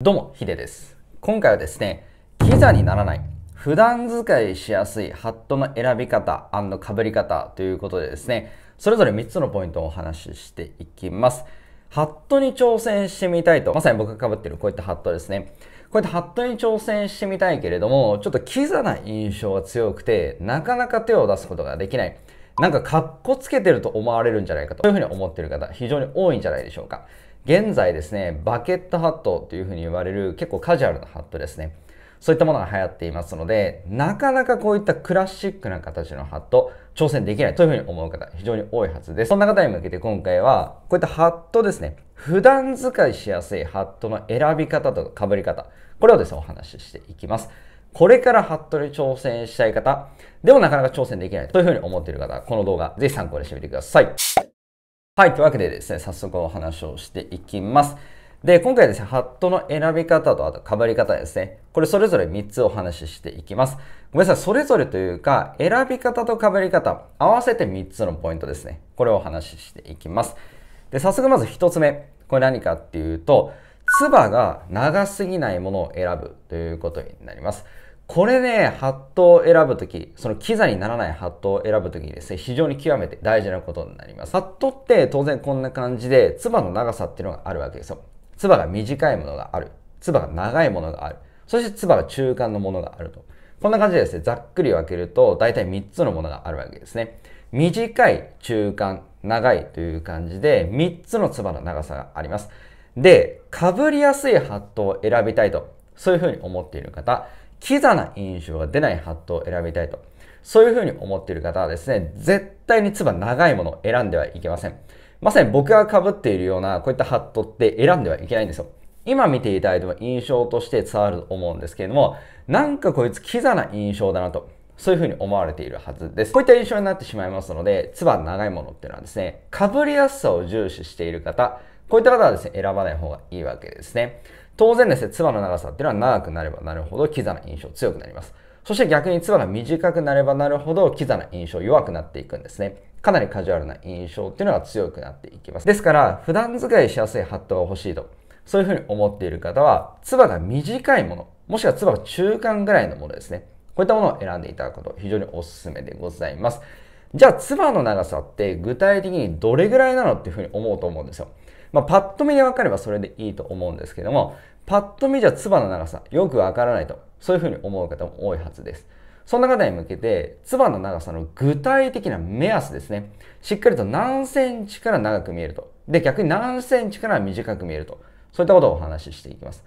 どうも、ヒデです。今回はですね、キザにならない、普段使いしやすいハットの選び方被り方ということでですね、それぞれ3つのポイントをお話ししていきます。ハットに挑戦してみたいと、まさに僕が被ってるこういったハットですね。こういったハットに挑戦してみたいけれども、ちょっとキザな印象が強くて、なかなか手を出すことができない。なんかかっこつけてると思われるんじゃないかというふうに思ってる方、非常に多いんじゃないでしょうか。現在ですね、バケットハットというふうに言われる結構カジュアルなハットですね。そういったものが流行っていますので、なかなかこういったクラシックな形のハット、挑戦できないというふうに思う方、非常に多いはずです。そんな方に向けて今回は、こういったハットですね、普段使いしやすいハットの選び方とか被り方、これをですね、お話ししていきます。これからハットに挑戦したい方、でもなかなか挑戦できないというふうに思っている方、この動画、ぜひ参考にしてみてください。はい、というわけでですね、早速お話をしていきます。で、今回ですね、ハットの選び方と、あと被り方ですね、これそれぞれ3つお話ししていきます。ごめんなさい、それぞれというか、選び方と被り方、合わせて3つのポイントですね。これをお話ししていきます。で、早速まず1つ目。これ何かっていうと、唾が長すぎないものを選ぶということになります。これね、ハットを選ぶとき、そのキザにならないハットを選ぶときにですね、非常に極めて大事なことになります。ハットって当然こんな感じで、ツバの長さっていうのがあるわけですよ。ツバが短いものがある。ツバが長いものがある。そしてツバが中間のものがあると。こんな感じでですね、ざっくり分けると、大体3つのものがあるわけですね。短い、中間、長いという感じで、3つのツバの長さがあります。で、被りやすいハットを選びたいと、そういうふうに思っている方、キザな印象が出ないハットを選びたいと。そういうふうに思っている方はですね、絶対に唾長いものを選んではいけません。まさに僕が被っているようなこういったハットって選んではいけないんですよ。今見ていただいても印象として伝わると思うんですけれども、なんかこいつキザな印象だなと。そういうふうに思われているはずです。こういった印象になってしまいますので、ツバ長いものっていうのはですね、被りやすさを重視している方、こういった方はですね、選ばない方がいいわけですね。当然ですね、唾の長さっていうのは長くなればなるほど、キザな印象強くなります。そして逆に唾が短くなればなるほど、キザな印象弱くなっていくんですね。かなりカジュアルな印象っていうのが強くなっていきます。ですから、普段使いしやすいハットが欲しいと、そういうふうに思っている方は、唾が短いもの、もしくは唾が中間ぐらいのものですね。こういったものを選んでいただくこと、非常にお勧めでございます。じゃあ、唾の長さって具体的にどれぐらいなのっていうふうに思うと思うんですよ。まあ、パッと見で分かればそれでいいと思うんですけども、パッと見じゃバの長さ、よくわからないと、そういうふうに思う方も多いはずです。そんな方に向けて、バの長さの具体的な目安ですね。しっかりと何センチから長く見えると。で、逆に何センチから短く見えると。そういったことをお話ししていきます。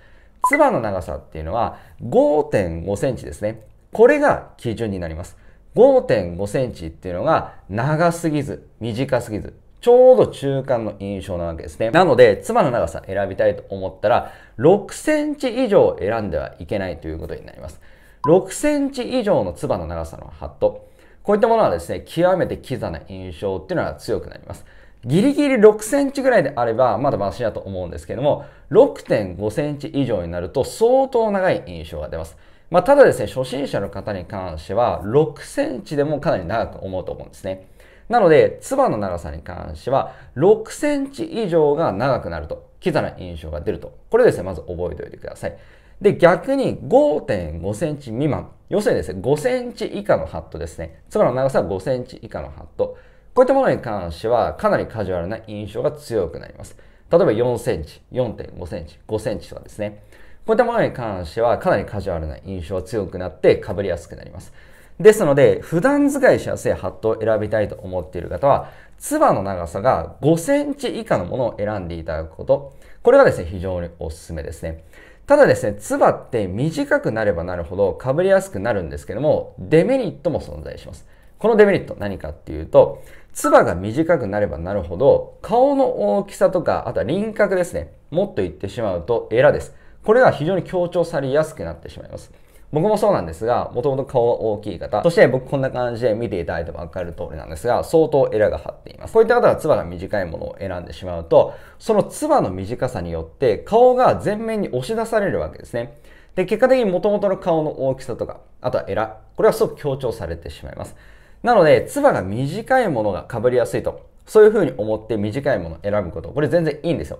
バの長さっていうのは5.5センチですね。これが基準になります。5.5センチっていうのが長すぎず、短すぎず、ちょうど中間の印象なわけですね。なので、妻の長さ選びたいと思ったら、6センチ以上選んではいけないということになります。6センチ以上のつばの長さのハット。こういったものはですね、極めてキザな印象っていうのは強くなります。ギリギリ6センチぐらいであれば、まだマシだと思うんですけども、6.5センチ以上になると相当長い印象が出ます。まあ、ただですね、初心者の方に関しては、6センチでもかなり長く思うと思うんですね。なので、つばの長さに関しては、6センチ以上が長くなると、キザな印象が出ると。これですね、まず覚えておいてください。で、逆に5.5センチ未満。要するにですね、5センチ以下のハットですね。つばの長さは5センチ以下のハット。こういったものに関しては、かなりカジュアルな印象が強くなります。例えば4センチ、4.5センチ、5センチとかですね。こういったものに関しては、かなりカジュアルな印象が強くなって、被りやすくなります。ですので、普段使いしやすいハットを選びたいと思っている方は、つばの長さが5センチ以下のものを選んでいただくこと。これがですね、非常におすすめですね。ただですね、ツバって短くなればなるほど被りやすくなるんですけども、デメリットも存在します。このデメリット何かっていうと、ツバが短くなればなるほど、顔の大きさとか、あとは輪郭ですね。もっと言ってしまうと、エラです。これが非常に強調されやすくなってしまいます。僕もそうなんですが、もともと顔大きい方、そして僕こんな感じで見ていただいてもわかる通りなんですが、相当エラが張っています。こういった方が唾が短いものを選んでしまうと、その唾の短さによって顔が前面に押し出されるわけですね。で、結果的にもともとの顔の大きさとか、あとはエラ、これはすごく強調されてしまいます。なので、唾が短いものが被りやすいと、そういう風に思って短いものを選ぶこと、これ全然いいんですよ。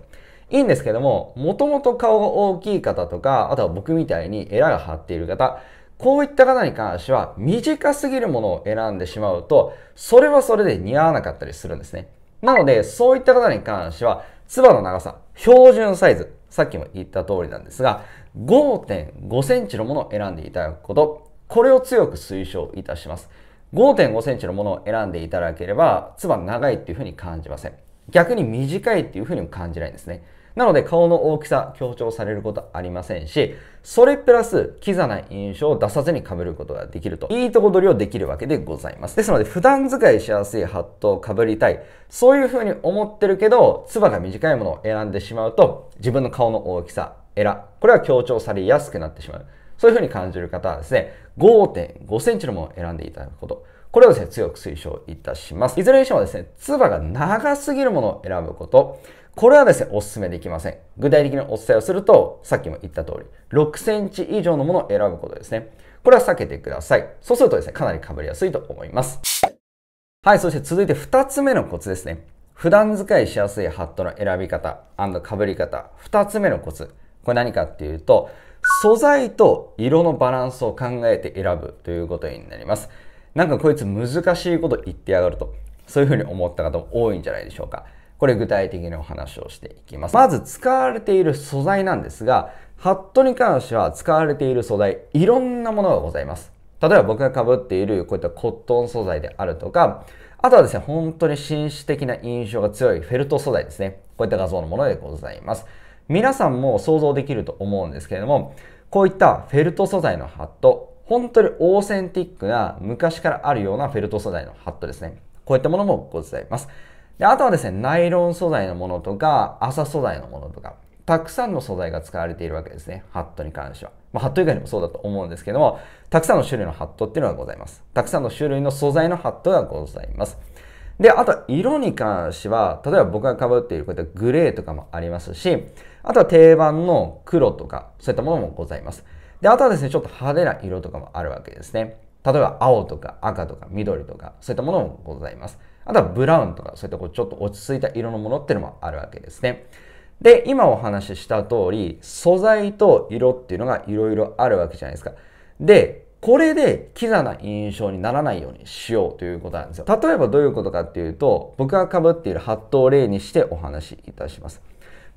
いいんですけども、もともと顔が大きい方とか、あとは僕みたいにエラが張っている方、こういった方に関しては短すぎるものを選んでしまうと、それはそれで似合わなかったりするんですね。なので、そういった方に関しては、ツバの長さ、標準サイズ、さっきも言った通りなんですが、5.5センチのものを選んでいただくこと、これを強く推奨いたします。5.5センチのものを選んでいただければ、ツバ長いっていうふうに感じません。逆に短いっていうふうにも感じないんですね。なので顔の大きさ強調されることありませんし、それプラス、キザな印象を出さずに被ることができると。いいとこ取りをできるわけでございます。ですので、普段使いしやすいハットを被りたい。そういうふうに思ってるけど、ツバが短いものを選んでしまうと、自分の顔の大きさ、エラ、これは強調されやすくなってしまう。そういうふうに感じる方はですね、5.5センチのものを選んでいただくこと。これをですね、強く推奨いたします。いずれにしてもですね、ツバが長すぎるものを選ぶこと。これはですね、お勧めできません。具体的にお伝えをすると、さっきも言った通り、6センチ以上のものを選ぶことですね。これは避けてください。そうするとですね、かなり被りやすいと思います。はい、そして続いて2つ目のコツですね。普段使いしやすいハットの選び方被り方。2つ目のコツ。これ何かっていうと、素材と色のバランスを考えて選ぶということになります。なんかこいつ難しいこと言ってやがると、そういうふうに思った方も多いんじゃないでしょうか。これ具体的にお話をしていきます。まず使われている素材なんですが、ハットに関しては使われている素材、いろんなものがございます。例えば僕が被っているこういったコットン素材であるとか、あとはですね、本当に紳士的な印象が強いフェルト素材ですね。こういった画像のものでございます。皆さんも想像できると思うんですけれども、こういったフェルト素材のハット、本当にオーセンティックな昔からあるようなフェルト素材のハットですね。こういったものもございます。で、あとはですね、ナイロン素材のものとか、麻素材のものとか、たくさんの素材が使われているわけですね。ハットに関しては。まあ、ハット以外にもそうだと思うんですけども、たくさんの種類のハットっていうのがございます。たくさんの種類の素材のハットがございます。で、あと色に関しては、例えば僕が被っているこういったグレーとかもありますし、あとは定番の黒とか、そういったものもございます。で、あとはですね、ちょっと派手な色とかもあるわけですね。例えば青とか赤とか緑とか、そういったものもございます。あとはブラウンとか、そういったこうちょっと落ち着いた色のものっていうのもあるわけですね。で、今お話しした通り、素材と色っていうのが色々あるわけじゃないですか。で、これでキザな印象にならないようにしようということなんですよ。例えばどういうことかっていうと、僕が被っているハットを例にしてお話しいたします。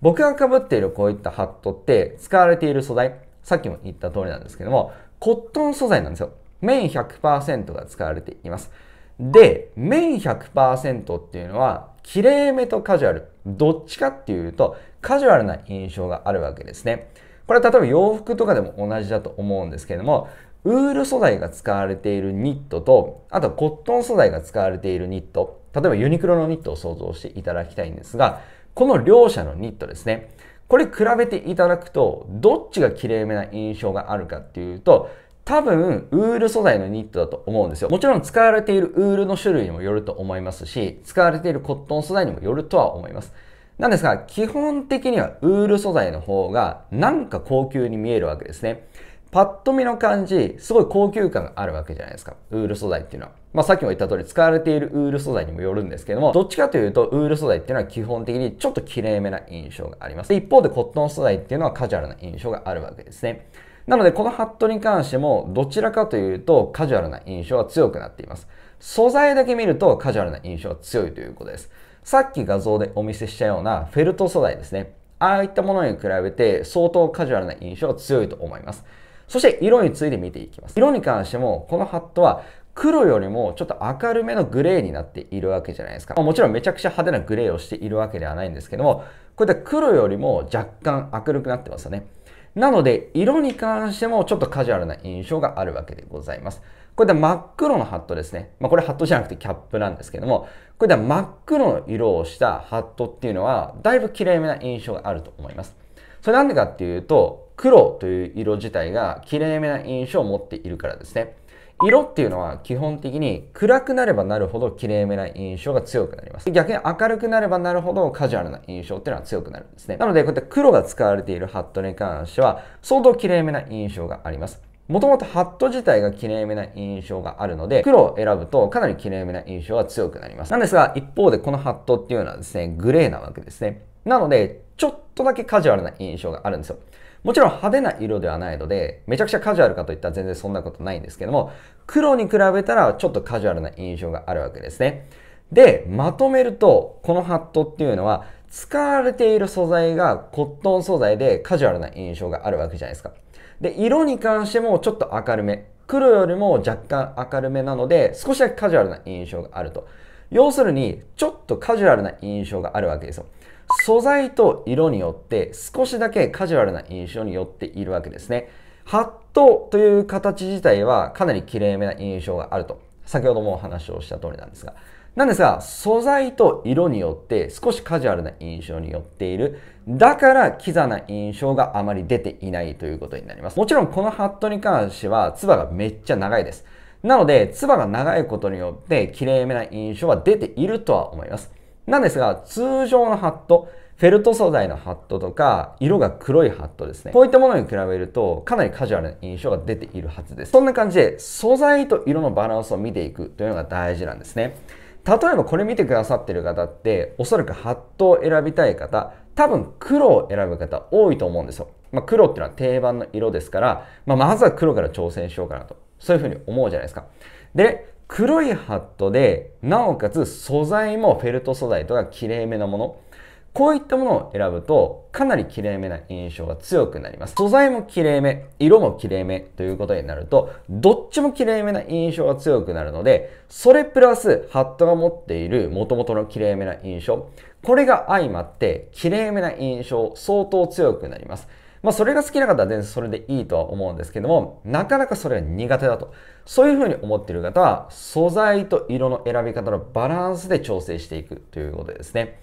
僕が被っているこういったハットって使われている素材、さっきも言った通りなんですけども、コットン素材なんですよ。綿100%が使われています。で、メイン100%っていうのは、綺麗めとカジュアル、どっちかっていうと、カジュアルな印象があるわけですね。これは例えば洋服とかでも同じだと思うんですけれども、ウール素材が使われているニットと、あとコットン素材が使われているニット、例えばユニクロのニットを想像していただきたいんですが、この両者のニットですね。これ比べていただくと、どっちが綺麗めな印象があるかっていうと、多分、ウール素材のニットだと思うんですよ。もちろん使われているウールの種類にもよると思いますし、使われているコットン素材にもよるとは思います。なんですが、基本的にはウール素材の方がなんか高級に見えるわけですね。パッと見の感じ、すごい高級感があるわけじゃないですか。ウール素材っていうのは。まあさっきも言った通り使われているウール素材にもよるんですけども、どっちかというとウール素材っていうのは基本的にちょっときれいめな印象があります。一方でコットン素材っていうのはカジュアルな印象があるわけですね。なので、このハットに関しても、どちらかというと、カジュアルな印象は強くなっています。素材だけ見ると、カジュアルな印象は強いということです。さっき画像でお見せしたようなフェルト素材ですね。ああいったものに比べて相当カジュアルな印象は強いと思います。そして色について見ていきます。色に関してもこのハットは黒よりもちょっと明るめのグレーになっているわけじゃないですか。もちろんめちゃくちゃ派手なグレーをしているわけではないんですけども、こういった黒よりも若干明るくなってますよね。なので、色に関してもちょっとカジュアルな印象があるわけでございます。これで真っ黒のハットですね。まあ、これハットじゃなくてキャップなんですけども、これで真っ黒の色をしたハットっていうのは、だいぶ綺麗めな印象があると思います。それなんでかっていうと、黒という色自体が綺麗めな印象を持っているからですね。色っていうのは基本的に暗くなればなるほど綺麗めな印象が強くなります。逆に明るくなればなるほどカジュアルな印象っていうのは強くなるんですね。なのでこうやって黒が使われているハットに関しては相当綺麗めな印象があります。もともとハット自体が綺麗めな印象があるので、黒を選ぶとかなり綺麗めな印象は強くなります。なんですが、一方でこのハットっていうのはですね、グレーなわけですね。なので、ちょっとだけカジュアルな印象があるんですよ。もちろん派手な色ではないので、めちゃくちゃカジュアルかといったら全然そんなことないんですけども、黒に比べたらちょっとカジュアルな印象があるわけですね。で、まとめると、このハットっていうのは、使われている素材がコットン素材でカジュアルな印象があるわけじゃないですか。で、色に関してもちょっと明るめ。黒よりも若干明るめなので、少しだけカジュアルな印象があると。要するに、ちょっとカジュアルな印象があるわけですよ。素材と色によって少しだけカジュアルな印象によっているわけですね。ハットという形自体はかなり綺麗めな印象があると。先ほどもお話をした通りなんですが。なんですが、素材と色によって少しカジュアルな印象によっている。だからキザな印象があまり出ていないということになります。もちろんこのハットに関しては、ツバがめっちゃ長いです。なので、ツバが長いことによって綺麗めな印象は出ているとは思います。なんですが、通常のハット、フェルト素材のハットとか、色が黒いハットですね。こういったものに比べると、かなりカジュアルな印象が出ているはずです。そんな感じで、素材と色のバランスを見ていくというのが大事なんですね。例えばこれ見てくださっている方って、おそらくハットを選びたい方、多分黒を選ぶ方多いと思うんですよ。まあ、黒っていうのは定番の色ですから、まあ、まずは黒から挑戦しようかなと。そういうふうに思うじゃないですか。で、黒いハットで、なおかつ素材もフェルト素材とか綺麗めなもの。こういったものを選ぶと、かなり綺麗めな印象が強くなります。素材も綺麗め、色も綺麗めということになると、どっちも綺麗めな印象が強くなるので、それプラス、ハットが持っている元々の綺麗めな印象、これが相まって、綺麗めな印象、相当強くなります。まあ、それが好きな方は全然それでいいとは思うんですけども、なかなかそれは苦手だと。そういうふうに思っている方は、素材と色の選び方のバランスで調整していくということですね。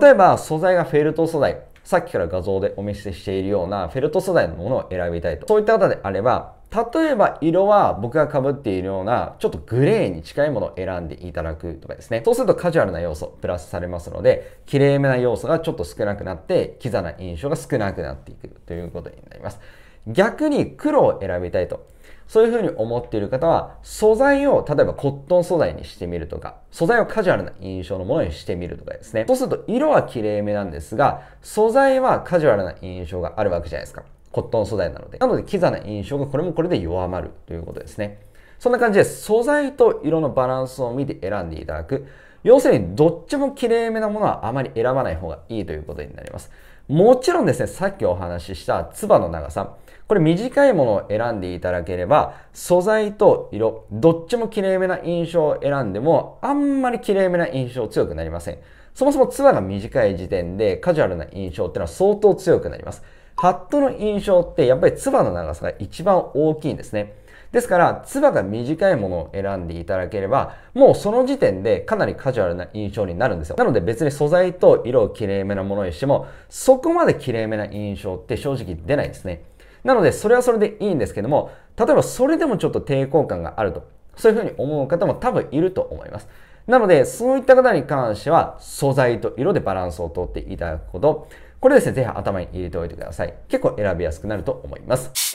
例えば素材がフェルト素材、さっきから画像でお見せしているようなフェルト素材のものを選びたいと。そういった方であれば、例えば色は僕が被っているようなちょっとグレーに近いものを選んでいただくとかですね。そうするとカジュアルな要素プラスされますので、綺麗めな要素がちょっと少なくなって、キザな印象が少なくなっていくということになります。逆に黒を選びたいと。そういうふうに思っている方は、素材を、例えばコットン素材にしてみるとか、素材をカジュアルな印象のものにしてみるとかですね。そうすると、色は綺麗めなんですが、素材はカジュアルな印象があるわけじゃないですか。コットン素材なので。なので、キザな印象がこれもこれで弱まるということですね。そんな感じで、素材と色のバランスを見て選んでいただく。要するに、どっちも綺麗めなものはあまり選ばない方がいいということになります。もちろんですね、さっきお話ししたツバの長さ、これ短いものを選んでいただければ、素材と色、どっちも綺麗めな印象を選んでも、あんまり綺麗めな印象強くなりません。そもそもツバが短い時点でカジュアルな印象っていうのは相当強くなります。ハットの印象ってやっぱりツバの長さが一番大きいんですね。ですから、つばが短いものを選んでいただければ、もうその時点でかなりカジュアルな印象になるんですよ。なので別に素材と色をきれいめなものにしても、そこまできれいめな印象って正直出ないですね。なので、それはそれでいいんですけども、例えばそれでもちょっと抵抗感があると、そういうふうに思う方も多分いると思います。なので、そういった方に関しては、素材と色でバランスをとっていただくこと、これですね、ぜひ頭に入れておいてください。結構選びやすくなると思います。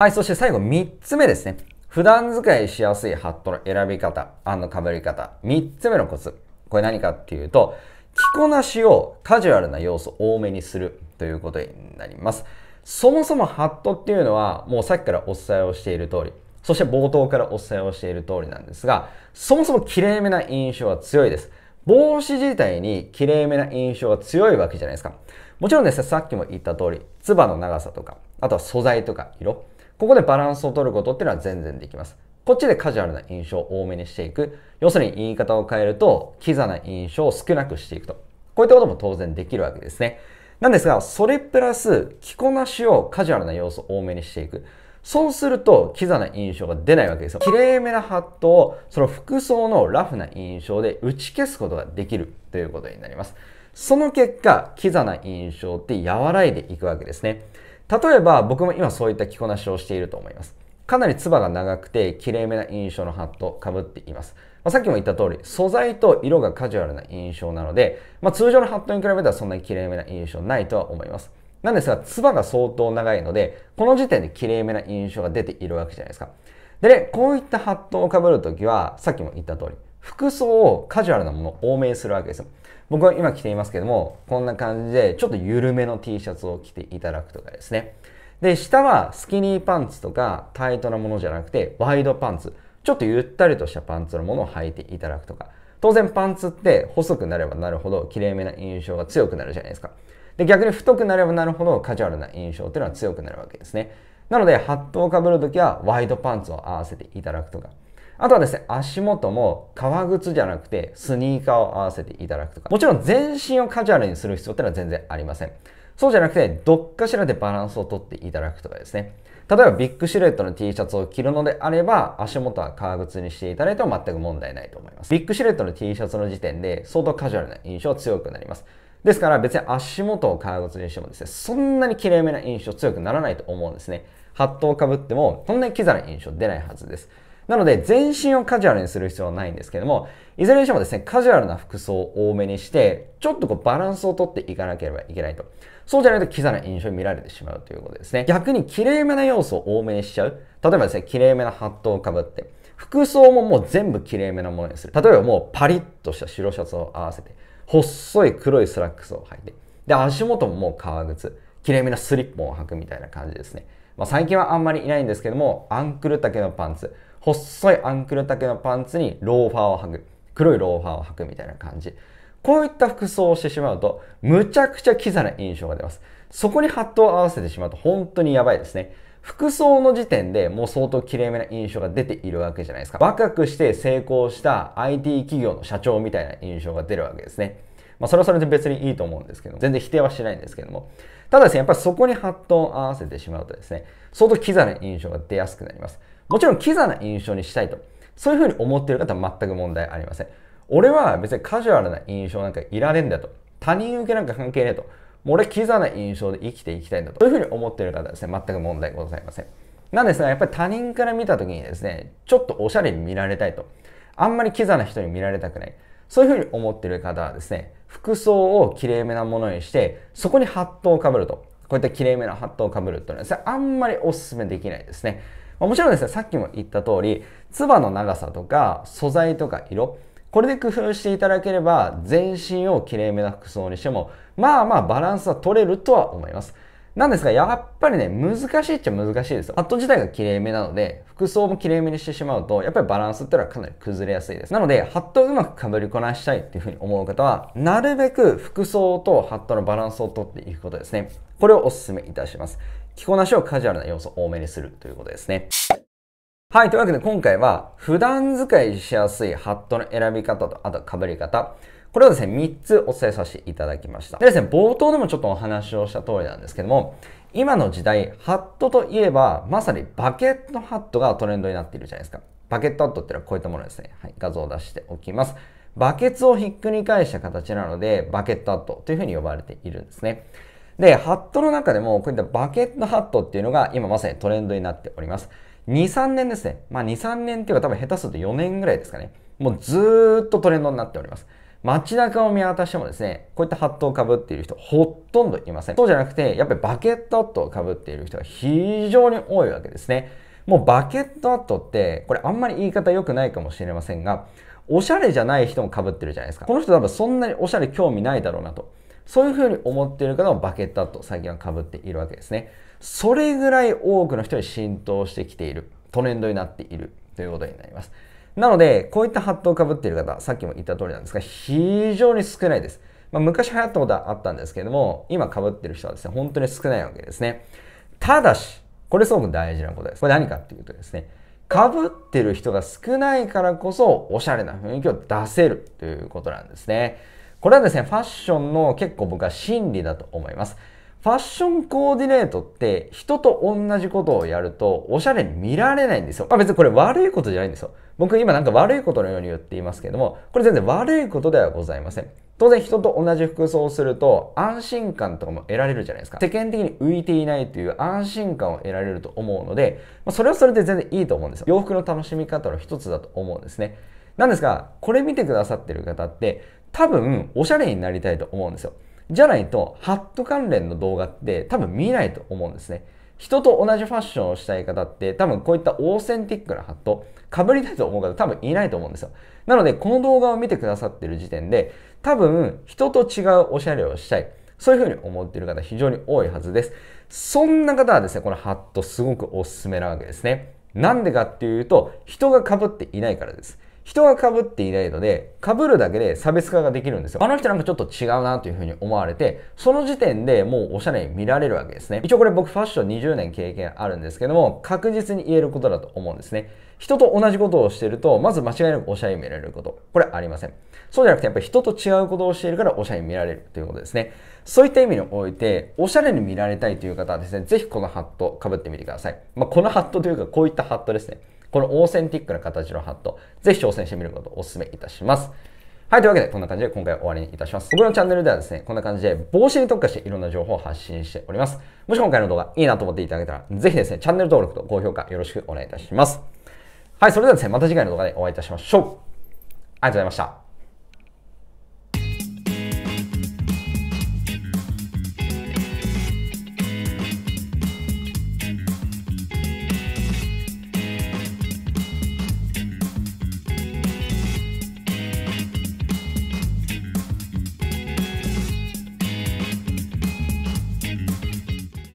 はい、そして最後3つ目ですね。普段使いしやすいハットの選び方、あの被り方。3つ目のコツ。これ何かっていうと、着こなしをカジュアルな要素多めにするということになります。そもそもハットっていうのは、もうさっきからお伝えをしている通り、そして冒頭からお伝えをしている通りなんですが、そもそも綺麗めな印象は強いです。帽子自体に綺麗めな印象は強いわけじゃないですか。もちろんですね、さっきも言った通り、ツバの長さとか、あとは素材とか色。ここでバランスを取ることっていうのは全然できます。こっちでカジュアルな印象を多めにしていく。要するに言い方を変えると、キザな印象を少なくしていくと。こういったことも当然できるわけですね。なんですが、それプラス、着こなしをカジュアルな要素多めにしていく。そうすると、キザな印象が出ないわけですよ。きれいめなハットを、その服装のラフな印象で打ち消すことができるということになります。その結果、キザな印象って和らいでいくわけですね。例えば僕も今そういった着こなしをしていると思います。かなりツバが長くてきれいめな印象のハットをかぶっています。まあ、さっきも言った通り、素材と色がカジュアルな印象なので、まあ、通常のハットに比べたらそんなにきれいめな印象ないとは思います。なんですが、ツバが相当長いので、この時点できれいめな印象が出ているわけじゃないですか。でね、こういったハットをかぶるときは、さっきも言った通り、服装をカジュアルなものを多めにするわけですよ。僕は今着ていますけども、こんな感じで、ちょっと緩めの T シャツを着ていただくとかですね。で、下はスキニーパンツとかタイトなものじゃなくて、ワイドパンツ。ちょっとゆったりとしたパンツのものを履いていただくとか。当然パンツって細くなればなるほど、きれいめな印象が強くなるじゃないですか。で、逆に太くなればなるほど、カジュアルな印象っていうのは強くなるわけですね。なので、ハットをかぶるときは、ワイドパンツを合わせていただくとか。あとはですね、足元も革靴じゃなくてスニーカーを合わせていただくとか、もちろん全身をカジュアルにする必要ってのは全然ありません。そうじゃなくて、どっかしらでバランスをとっていただくとかですね。例えばビッグシルエットの T シャツを着るのであれば、足元は革靴にしていただいても全く問題ないと思います。ビッグシルエットの T シャツの時点で相当カジュアルな印象強くなります。ですから別に足元を革靴にしてもですね、そんなに綺麗めな印象強くならないと思うんですね。ハットをかぶってもそんなにキザな印象出ないはずです。なので、全身をカジュアルにする必要はないんですけども、いずれにしてもですね、カジュアルな服装を多めにして、ちょっとこうバランスをとっていかなければいけないと。そうじゃないとキザな印象に見られてしまうということですね。逆に綺麗めな要素を多めにしちゃう。例えばですね、綺麗めなハットをかぶって、服装ももう全部綺麗めなものにする。例えばもうパリッとした白シャツを合わせて、細い黒いスラックスを履いて、で、足元ももう革靴、綺麗めなスリッポンを履くみたいな感じですね。まあ、最近はあんまりいないんですけども、アンクル丈のパンツ、細いアンクル丈のパンツにローファーを履く。黒いローファーを履くみたいな感じ。こういった服装をしてしまうと、むちゃくちゃキザな印象が出ます。そこにハットを合わせてしまうと本当にやばいですね。服装の時点でもう相当綺麗めな印象が出ているわけじゃないですか。若くして成功した IT 企業の社長みたいな印象が出るわけですね。まあそれはそれで別にいいと思うんですけど、全然否定はしないんですけども。ただですね、やっぱりそこにハットを合わせてしまうとですね、相当キザな印象が出やすくなります。もちろんキザな印象にしたいと。そういうふうに思っている方は全く問題ありません。俺は別にカジュアルな印象なんかいらねえんだと。他人受けなんか関係ねえと。もう俺キザな印象で生きていきたいんだと。そういうふうに思っている方はですね、全く問題ございません。なんですが、やっぱり他人から見た時にですね、ちょっとおしゃれに見られたいと。あんまりキザな人に見られたくない。そういうふうに思っている方はですね、服装をきれいめなものにして、そこにハットをかぶると。こういったきれいめなハットをかぶるというのはですね、あんまりお勧めできないですね。まあ、もちろんですね、さっきも言った通り、ツバの長さとか素材とか色、これで工夫していただければ、全身をきれいめな服装にしても、まあまあバランスは取れるとは思います。なんですが、やっぱりね、難しいっちゃ難しいですよ。パッド自体がきれいめなので、服装もきれいめにしてしまうと、やっぱりバランスってのはかなり崩れやすいです。なので、ハットをうまく被りこなしたいっていうふうに思う方は、なるべく服装とハットのバランスをとっていくことですね。これをお勧めいたします。着こなしをカジュアルな要素多めにするということですね。はい。というわけで今回は普段使いしやすいハットの選び方と、あと被り方。これをですね、3つお伝えさせていただきました。でですね、冒頭でもちょっとお話をした通りなんですけども、今の時代、ハットといえば、まさにバケットハットがトレンドになっているじゃないですか。バケットハットってのはこういったものですね。はい、画像を出しておきます。バケツをひっくり返した形なので、バケットハットというふうに呼ばれているんですね。で、ハットの中でも、こういったバケットハットっていうのが今まさにトレンドになっております。2、3年ですね。まあ2、3年っていうか多分下手すると4年ぐらいですかね。もうずーっとトレンドになっております。街中を見渡してもですね、こういったハットをかぶっている人、ほとんどいません。そうじゃなくて、やっぱりバケットハットをかぶっている人が非常に多いわけですね。もうバケットハットって、これあんまり言い方良くないかもしれませんが、おしゃれじゃない人もかぶってるじゃないですか。この人多分そんなにおしゃれ興味ないだろうなと。そういうふうに思っている方もバケットアット最近はかぶっているわけですね。それぐらい多くの人に浸透してきている、トレンドになっているということになります。なので、こういったハットをかぶっている方、さっきも言った通りなんですが、非常に少ないです。まあ、昔流行ったことはあったんですけれども、今かぶってる人はですね、本当に少ないわけですね。ただし、これすごく大事なことです。これ何かっていうとですね、かぶってる人が少ないからこそ、おしゃれな雰囲気を出せるということなんですね。これはですね、ファッションの結構僕は真理だと思います。ファッションコーディネートって人と同じことをやるとおしゃれに見られないんですよ。まあ別にこれ悪いことじゃないんですよ。僕今なんか悪いことのように言っていますけども、これ全然悪いことではございません。当然人と同じ服装をすると安心感とかも得られるじゃないですか。世間的に浮いていないという安心感を得られると思うので、まあ、それはそれで全然いいと思うんですよ。洋服の楽しみ方の一つだと思うんですね。なんですが、これ見てくださってる方って、多分おしゃれになりたいと思うんですよ。じゃないと、ハット関連の動画って多分見ないと思うんですね。人と同じファッションをしたい方って多分こういったオーセンティックなハット被りたいと思う方多分いないと思うんですよ。なのでこの動画を見てくださってる時点で多分人と違うおしゃれをしたい。そういうふうに思っている方非常に多いはずです。そんな方はですね、このハットすごくおすすめなわけですね。なんでかっていうと人が被っていないからです。人が被っていないので、被るだけで差別化ができるんですよ。あの人なんかちょっと違うなというふうに思われて、その時点でもうおしゃれに見られるわけですね。一応これ僕ファッション20年経験あるんですけども、確実に言えることだと思うんですね。人と同じことをしてると、まず間違いなくおしゃれに見られること。これありません。そうじゃなくて、やっぱり人と違うことをしているからおしゃれに見られるということですね。そういった意味において、おしゃれに見られたいという方はですね、ぜひこのハット被ってみてください。まあ、このハットというか、こういったハットですね。このオーセンティックな形のハット、ぜひ挑戦してみることをお勧めいたします。はい、というわけでこんな感じで今回終わりにいたします。僕のチャンネルではですね、こんな感じで帽子に特化していろんな情報を発信しております。もし今回の動画いいなと思っていただけたら、ぜひですね、チャンネル登録と高評価よろしくお願いいたします。はい、それではですね、また次回の動画でお会いいたしましょう。ありがとうございました。